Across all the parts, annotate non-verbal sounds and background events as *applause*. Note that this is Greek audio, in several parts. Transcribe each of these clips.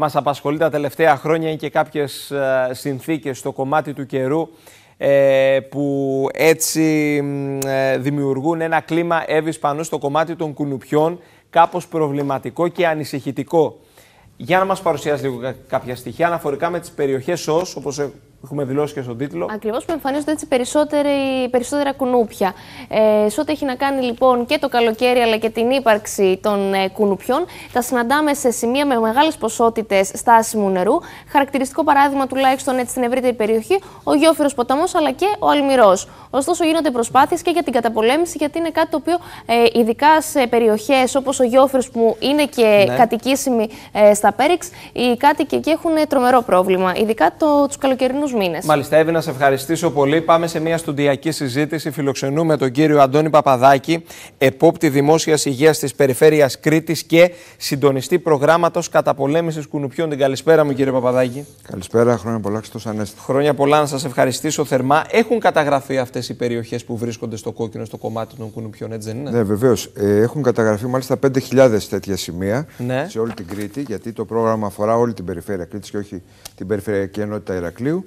μας απασχολεί τα τελευταία χρόνια και κάποιες ε, συνθήκες στο κομμάτι του καιρού ε, που έτσι ε, δημιουργούν ένα κλίμα έβης πανού στο κομμάτι των κουνουπιών κάπως προβληματικό και ανησυχητικό. Για να μας παρουσιάσει λίγο κάποια στοιχεία αναφορικά με τις περιοχές ως, όπως Έχουμε δηλώσει και στον τίτλο. Ακριβώς που εμφανίζονται έτσι περισσότερα κουνούπια. Ε, σε ό,τι έχει να κάνει λοιπόν και το καλοκαίρι αλλά και την ύπαρξη των ε, κουνουπιών, τα συναντάμε σε σημεία με μεγάλες ποσότητες στάσιμου νερού. Χαρακτηριστικό παράδειγμα τουλάχιστον έτσι στην ευρύτερη περιοχή, ο γιόφυρο Ποταμός αλλά και ο Αλμυρός. Ωστόσο, γίνονται προσπάθειες και για την καταπολέμηση, γιατί είναι κάτι το οποίο ε, ειδικά σε περιοχές όπως ο γιόφυρο που είναι και ναι. Ε, στα Πέριξ, οι κάτοικοι εκεί έχουν ε, τρομερό πρόβλημα. Ειδικά το, τους καλοκαιρινούς επόμενου μήνες. Μάλιστα, Εύη, να σε ευχαριστήσω πολύ. Πάμε σε μια στοντιακή συζήτηση. Φιλοξενούμε τον κύριο Αντώνη Παπαδάκη, επόπτη δημόσιας υγείας της Περιφέρειας Κρήτης και συντονιστή προγράμματος καταπολέμησης κουνουπιών. Την καλησπέρα μου, κύριε Παπαδάκη. Καλησπέρα, χρόνια πολλά, Χριστός Ανέστη. Χρόνια πολλά, να σας ευχαριστήσω θερμά. Έχουν καταγραφεί αυτές οι περιοχές που βρίσκονται στο κόκκινο, στο κομμάτι των κουνουπιών, έτσι δεν είναι. Ναι, βεβαίως. Ε, έχουν καταγραφεί μάλιστα 5.000 τέτοια σημεία ναι. σε όλη την Κρήτη, γιατί το πρόγραμμα αφορά όλη την περιφέρεια Κρήτης και όχι την Περιφερειακή Ενότητα Ηρακλείου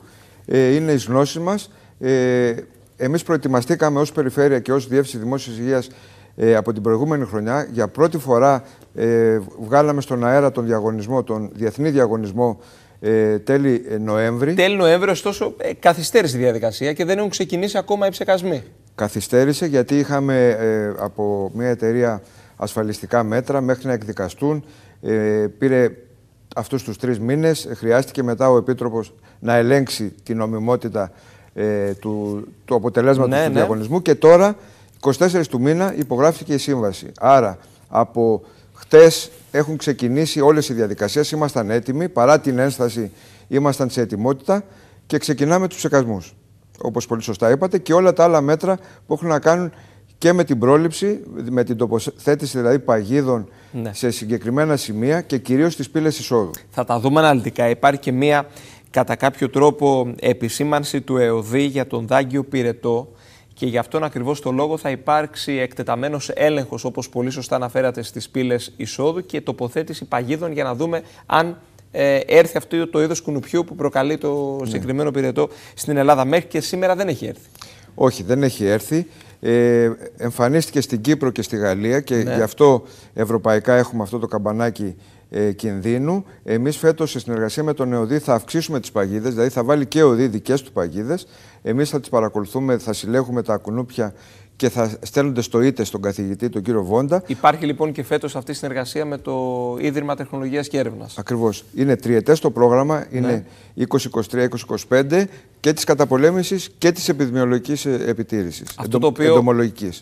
ε, είναι εις γνώση μας. Ε, εμείς προετοιμαστήκαμε ως Περιφέρεια και ως Διεύθυνση Δημόσιας Υγείας ε, από την προηγούμενη χρονιά. Για πρώτη φορά ε, βγάλαμε στον αέρα τον διαγωνισμό, τον διεθνή διαγωνισμό ε, τέλη Νοέμβρη. Τέλη Νοέμβρη, ωστόσο, ε, καθυστέρησε η διαδικασία και δεν έχουν ξεκινήσει ακόμα οι ψεκασμοί. Καθυστέρησε γιατί είχαμε ε, από μια εταιρεία ασφαλιστικά μέτρα μέχρι να εκδικαστούν. Ε, πήρε αυτούς τους τρεις μήνες χρειάστηκε μετά ο Επίτροπος να ελέγξει την νομιμότητα ε, του, του αποτελέσματος ναι, του ναι. διαγωνισμού και τώρα 24 του μήνα υπογράφηκε η σύμβαση. Άρα από χτες έχουν ξεκινήσει όλες οι διαδικασίες, ήμασταν έτοιμοι, παρά την ένσταση ήμασταν σε ετοιμότητα και ξεκινάμε τους ψεκασμούς, όπως πολύ σωστά είπατε, και όλα τα άλλα μέτρα που έχουν να κάνουν και με την πρόληψη, με την τοποθέτηση δηλαδή παγίδων ναι. σε συγκεκριμένα σημεία και κυρίως στις πύλες εισόδου. Θα τα δούμε αναλυτικά. Υπάρχει και μία κατά κάποιο τρόπο επισήμανση του ΕΟΔΗ για τον Δάγκιο Πυρετό και γι' αυτόν ακριβώς το λόγο θα υπάρξει εκτεταμένος έλεγχος όπως πολύ σωστά αναφέρατε στις πύλες εισόδου και τοποθέτηση παγίδων για να δούμε αν ε, έρθει αυτό το είδος κουνουπιού που προκαλεί το ναι. συγκεκριμένο πυρετό στην Ελλάδα. Μέχρι και σήμερα δεν έχει έρθει. Όχι, δεν έχει έρθει ε, εμφανίστηκε στην Κύπρο και στη Γαλλία και ναι. γι' αυτό ευρωπαϊκά έχουμε αυτό το καμπανάκι ε, κινδύνου. Εμείς φέτος, σε συνεργασία με τον ΕΟΔΗ, θα αυξήσουμε τις παγίδες, δηλαδή θα βάλει και ο ΕΟΔΗ δικές του παγίδες. Εμείς θα τις παρακολουθούμε, θα συλλέγουμε τα κουνούπια και θα στέλνονται στο ΙΤΕ στον καθηγητή, τον κύριο Βόντα. Υπάρχει λοιπόν και φέτος αυτή η συνεργασία με το Ίδρυμα Τεχνολογίας και Έρευνας. Ακριβώς. Είναι τριετές το πρόγραμμα, ναι. είναι 2023-2025 και της καταπολέμησης και της επιδημιολογικής ε, επιτήρησης. Αυτό το οποίο.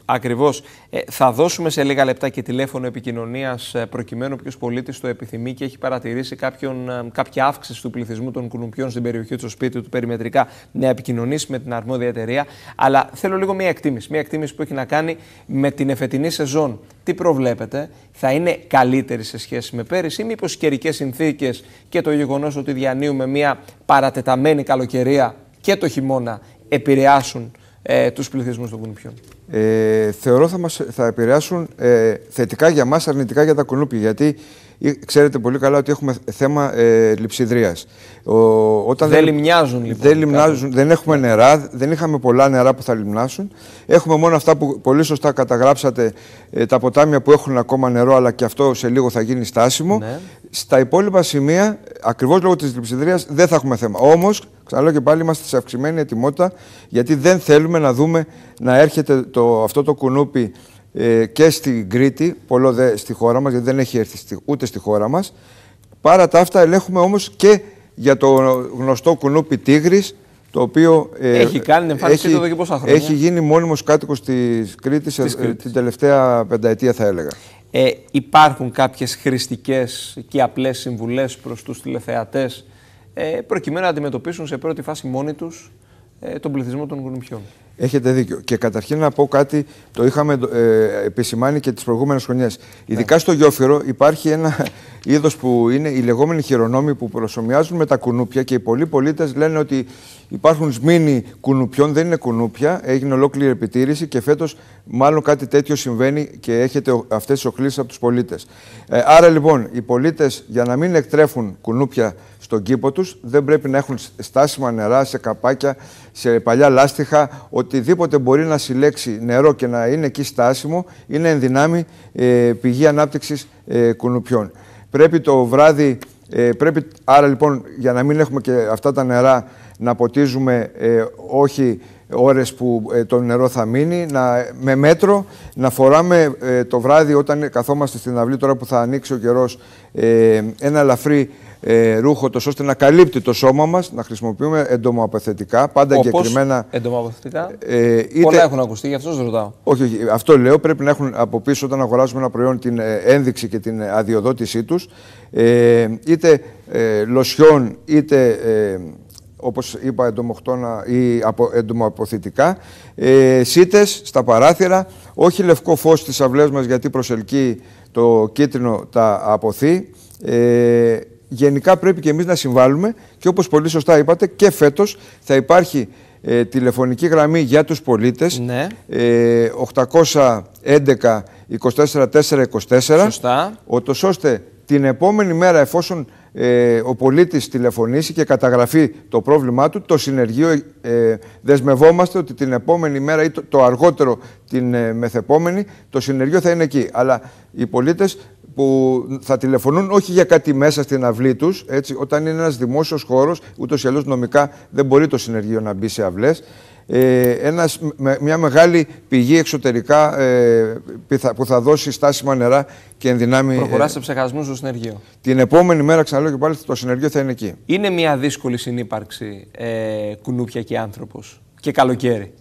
Ακριβώς. Ε, θα δώσουμε σε λίγα λεπτά και τηλέφωνο επικοινωνίας ε, προκειμένου ποιος πολίτης το επιθυμεί και έχει παρατηρήσει κάποιον, κάποια αύξηση του πληθυσμού των κουνουπιών στην περιοχή του, σπίτιου του περιμετρικά, να επικοινωνήσει με την αρμόδια εταιρεία. Αλλά θέλω λίγο μία εκτίμηση. Μία εκτίμηση που έχει να κάνει με την εφετινή σεζόν. Τι προβλέπετε, θα είναι καλύτερη σε σχέση με πέρυσι, ή μήπως καιρικές συνθήκες και το γεγονός ότι διανύουμε μία παρατεταμένη καλοκαιρία και το χειμώνα επηρεάσουν ε, τους πληθυσμούς των κουνουπιών. Ε, θεωρώ θα, μας, θα επηρεάσουν ε, θετικά για μας, αρνητικά για τα κουνούπια, γιατί Ξέρετε πολύ καλά ότι έχουμε θέμα ε, δεν, λιμνιάζουν λοιπόν. Δεν, δεν έχουμε νερά, δεν είχαμε πολλά νερά που θα λιμνάσουν. Έχουμε μόνο αυτά που πολύ σωστά καταγράψατε, ε, τα ποτάμια που έχουν ακόμα νερό, αλλά και αυτό σε λίγο θα γίνει στάσιμο. Ναι. Στα υπόλοιπα σημεία, ακριβώς λόγω της λειψιδρίας, δεν θα έχουμε θέμα. Όμως, ξαναλέω και πάλι, είμαστε σε αυξημένη ετοιμότητα, γιατί δεν θέλουμε να δούμε να έρχεται το, αυτό το κουνούπι ε, και στην Κρήτη, πολλό δε στη χώρα μας, γιατί δεν έχει έρθει ούτε στη χώρα μας. Παρά τα αυτά ελέγχουμε όμως και για το γνωστό κουνούπι Τίγρης, το οποίο ε, έχει κάνει εδώ και πόσα χρόνια. Έχει γίνει μόνιμος κάτοικος της Κρήτης, ε, της Κρήτης. την τελευταία πενταετία θα έλεγα. Ε, υπάρχουν κάποιες χρηστικές και απλές συμβουλές προς τους τηλεθεατές ε, προκειμένου να αντιμετωπίσουν σε πρώτη φάση μόνοι τους ε, τον πληθυσμό των κουνουπιών. Έχετε δίκιο. Και καταρχήν να πω κάτι, το είχαμε ε, επισημάνει και τις προηγούμενες χρονιές. Ναι. Ειδικά στο Γιόφυρο υπάρχει ένα *laughs* είδος που είναι οι λεγόμενοι χειρονόμοι που προσωμιάζουν με τα κουνούπια και οι πολλοί πολίτες λένε ότι υπάρχουν σμήνοι κουνουπιών, δεν είναι κουνούπια. Έγινε ολόκληρη επιτήρηση και φέτος μάλλον κάτι τέτοιο συμβαίνει και έχετε αυτές τις οχλήσει από τους πολίτες. Ε, άρα λοιπόν οι πολίτες για να μην εκτρέφουν κουνούπια στον κήπο τους δεν πρέπει να έχουν στάσιμα νερά σε καπάκια, σε παλιά λάστιχα, οτιδήποτε μπορεί να συλλέξει νερό και να είναι εκεί στάσιμο είναι εν δυνάμει ε, πηγή ανάπτυξης ε, κουνουπιών. Πρέπει το βράδυ, ε, πρέπει άρα λοιπόν για να μην έχουμε και αυτά τα νερά να ποτίζουμε ε, όχι ώρες που ε, το νερό θα μείνει, να, με μέτρο να φοράμε ε, το βράδυ όταν καθόμαστε στην αυλή, τώρα που θα ανοίξει ο καιρός, ε, ένα ελαφρύ ρούχο τόσο ώστε να καλύπτει το σώμα μας, να χρησιμοποιούμε εντομοαποθετικά πάντα Όπως εγκεκριμένα. Εντομοαπαθητικά. Ε, είτε... Πολλά έχουν ακουστεί, γι' αυτό σας ρωτάω. Όχι, αυτό λέω. Πρέπει να έχουν από πίσω όταν αγοράζουμε ένα προϊόν την ένδειξη και την αδειοδότησή τους. είτε ε, λοσιόν, είτε όπως είπα εντομοκτώνα ή εντομοαποθητικά, ε, σίτες στα παράθυρα, όχι λευκό φως στις αυλές μας γιατί προσελκύει το κίτρινο τα αποθή. Ε, γενικά πρέπει και εμείς να συμβάλλουμε και όπως πολύ σωστά είπατε και φέτος θα υπάρχει ε, τηλεφωνική γραμμή για τους πολίτες ναι. ε, 811 24 Σωστά. ώστε την επόμενη μέρα εφόσον ε, ο πολίτης τηλεφωνήσει και καταγραφεί το πρόβλημά του, το συνεργείο ε, δεσμευόμαστε ότι την επόμενη μέρα ή το, αργότερο την ε, μεθεπόμενη το συνεργείο θα είναι εκεί. Αλλά οι πολίτες που θα τηλεφωνούν όχι για κάτι μέσα στην αυλή έτσι όταν είναι ένας δημόσιος χώρος, ούτως ή άλλως νομικά δεν μπορεί το συνεργείο να μπει σε αυλές ε, ένας, μια μεγάλη πηγή εξωτερικά ε, που θα δώσει στάσιμα νερά και ενδυνάμει. Προχωρά ε, σε ψεχασμούς στο συνεργείο. Την επόμενη μέρα, ξαναλέω και πάλι, το συνεργείο θα είναι εκεί. Είναι μια δύσκολη συνύπαρξη ε, κουνούπια και άνθρωπος και καλοκαίρι.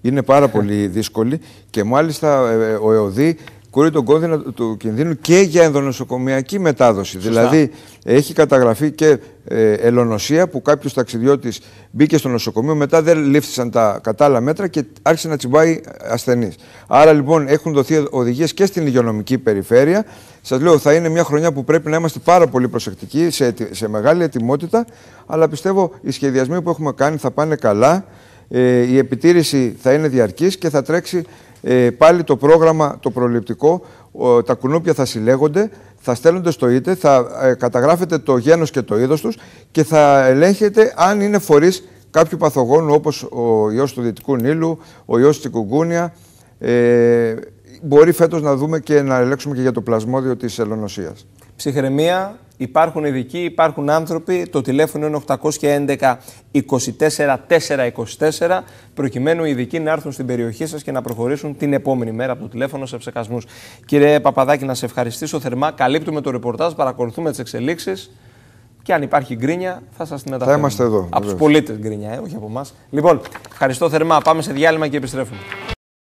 Είναι πάρα πολύ δύσκολη και μάλιστα ε, ο ΕΟΔΗ Κούρει τον κόδυνα του κινδύνου και για ενδονοσοκομιακή μετάδοση. Δηλαδή, έχει καταγραφεί και ε, ελονοσία που κάποιος ταξιδιώτης μπήκε στο νοσοκομείο, μετά δεν λήφθησαν τα κατάλληλα μέτρα και άρχισε να τσιμπάει ασθενείς. Άρα λοιπόν έχουν δοθεί οδηγίες και στην υγειονομική περιφέρεια. Σας λέω, θα είναι μια χρονιά που πρέπει να είμαστε πάρα πολύ προσεκτικοί σε, σε μεγάλη ετοιμότητα, αλλά πιστεύω οι σχεδιασμοί που έχουμε κάνει θα πάνε καλά. Ε, η επιτήρηση θα είναι διαρκής και θα τρέξει ε, πάλι το πρόγραμμα το προληπτικό, τα κουνούπια θα συλλέγονται, θα στέλνονται στο ΙΤΕ, θα ε, καταγράφεται το γένος και το είδος τους και θα ελέγχεται αν είναι φορείς κάποιου παθογόνου όπως ο ιός του Δυτικού Νείλου, ο ιός της Κουγκούνια. Ε, μπορεί φέτος να δούμε και να ελέγξουμε και για το πλασμόδιο της ελονοσίας. Ψυχραιμία, Υπάρχουν ειδικοί, υπάρχουν άνθρωποι. Το τηλέφωνο είναι 811 24 424 προκειμένου οι ειδικοί να έρθουν στην περιοχή σας και να προχωρήσουν την επόμενη μέρα από το τηλέφωνο σε ψεκασμούς. Κύριε Παπαδάκη, να σε ευχαριστήσω θερμά. Καλύπτουμε το ρεπορτάζ, παρακολουθούμε τις εξελίξεις και αν υπάρχει γκρίνια θα σας τη μεταφέρουμε. Θα είμαστε εδώ. Από τους πολίτες γκρίνια, ε, όχι από εμάς. Λοιπόν, ευχαριστώ θερμά. Πάμε σε διάλειμμα και επιστρέφουμε.